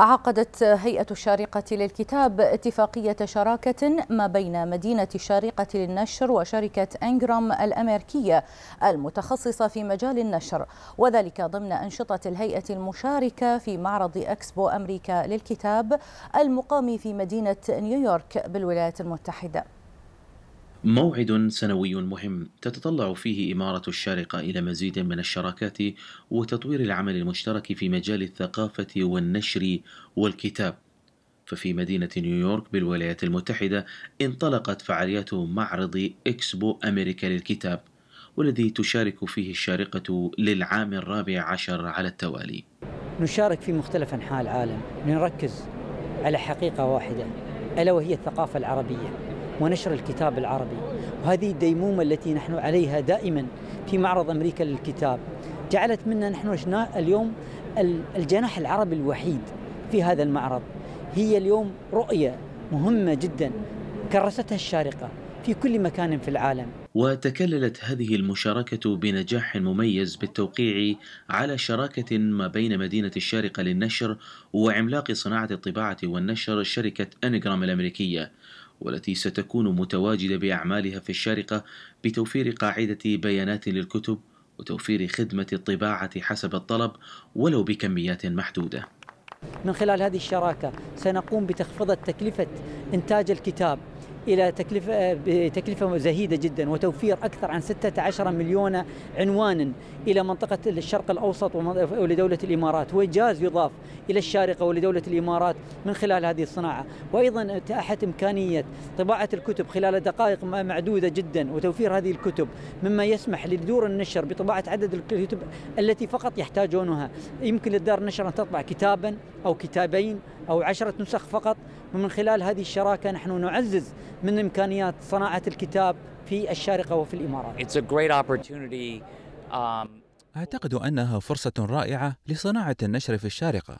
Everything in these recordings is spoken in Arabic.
عقدت هيئة الشارقة للكتاب اتفاقية شراكة ما بين مدينة الشارقة للنشر وشركة أنجرام الأمريكية المتخصصة في مجال النشر وذلك ضمن أنشطة الهيئة المشاركة في معرض أكسبو أمريكا للكتاب المقام في مدينة نيويورك بالولايات المتحدة موعد سنوي مهم تتطلع فيه إمارة الشارقة إلى مزيد من الشراكات وتطوير العمل المشترك في مجال الثقافة والنشر والكتاب. ففي مدينة نيويورك بالولايات المتحدة انطلقت فعاليات معرض إكسبو أمريكا للكتاب والذي تشارك فيه الشارقة للعام الرابع عشر على التوالي. نشارك في مختلف أنحاء العالم، نركز على حقيقة واحدة ألا وهي الثقافة العربية. ونشر الكتاب العربي وهذه الديمومة التي نحن عليها دائما في معرض أمريكا للكتاب جعلت منا نحن اليوم الجناح العربي الوحيد في هذا المعرض هي اليوم رؤية مهمة جدا كرستها الشارقة في كل مكان في العالم وتكللت هذه المشاركة بنجاح مميز بالتوقيع على شراكة ما بين مدينة الشارقة للنشر وعملاق صناعة الطباعة والنشر شركة أنجرام الأمريكية والتي ستكون متواجدة بأعمالها في الشارقة بتوفير قاعدة بيانات للكتب وتوفير خدمة الطباعة حسب الطلب ولو بكميات محدودة. من خلال هذه الشراكة سنقوم بتخفيض تكلفة إنتاج الكتاب إلى تكلفة بتكلفة زهيدة جدا وتوفير أكثر عن 16 مليون عنوان إلى منطقة الشرق الأوسط ولدولة الإمارات وجاز يضاف إلى الشارقة ولدولة الإمارات من خلال هذه الصناعة وأيضا اتاحت إمكانية طباعة الكتب خلال دقائق معدودة جدا وتوفير هذه الكتب مما يسمح لدور النشر بطباعة عدد الكتب التي فقط يحتاجونها يمكن للدار النشر أن تطبع كتابا أو كتابين أو عشرة نسخ فقط ومن خلال هذه الشراكة نحن نعزز من إمكانيات صناعة الكتاب في الشارقة وفي الإمارات It's a great opportunity. Um... أعتقد أنها فرصة رائعة لصناعة النشر في الشارقة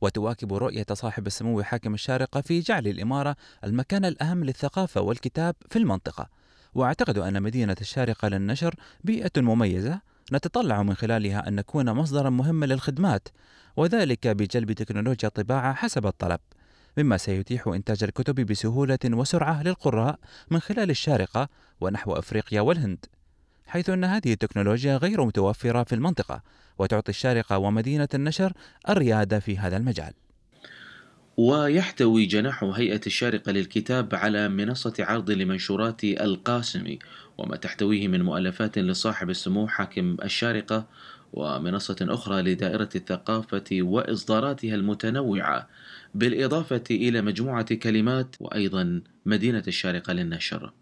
وتواكب رؤية صاحب السمو حاكم الشارقة في جعل الإمارة المكان الأهم للثقافة والكتاب في المنطقة وأعتقد أن مدينة الشارقة للنشر بيئة مميزة نتطلع من خلالها أن نكون مصدرا مهما للخدمات وذلك بجلب تكنولوجيا الطباعة حسب الطلب مما سيتيح إنتاج الكتب بسهولة وسرعة للقراء من خلال الشارقة ونحو أفريقيا والهند حيث أن هذه التكنولوجيا غير متوفرة في المنطقة وتعطي الشارقة ومدينة النشر الريادة في هذا المجال ويحتوي جناح هيئة الشارقة للكتاب على منصة عرض لمنشورات القاسمي وما تحتويه من مؤلفات لصاحب السمو حاكم الشارقة ومنصة أخرى لدائرة الثقافة وإصداراتها المتنوعة بالإضافة إلى مجموعة كلمات وأيضا مدينة الشارقة للنشر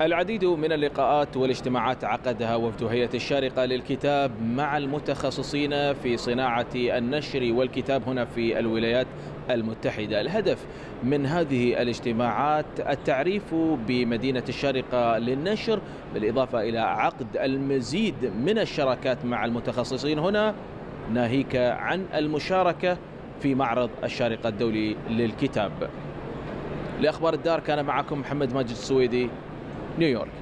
العديد من اللقاءات والاجتماعات عقدها وفد هيئة الشارقة للكتاب مع المتخصصين في صناعة النشر والكتاب هنا في الولايات المتحدة الهدف من هذه الاجتماعات التعريف بمدينة الشارقة للنشر بالإضافة إلى عقد المزيد من الشراكات مع المتخصصين هنا ناهيك عن المشاركة في معرض الشارقة الدولي للكتاب لأخبار الدار كان معكم محمد ماجد السويدي New York.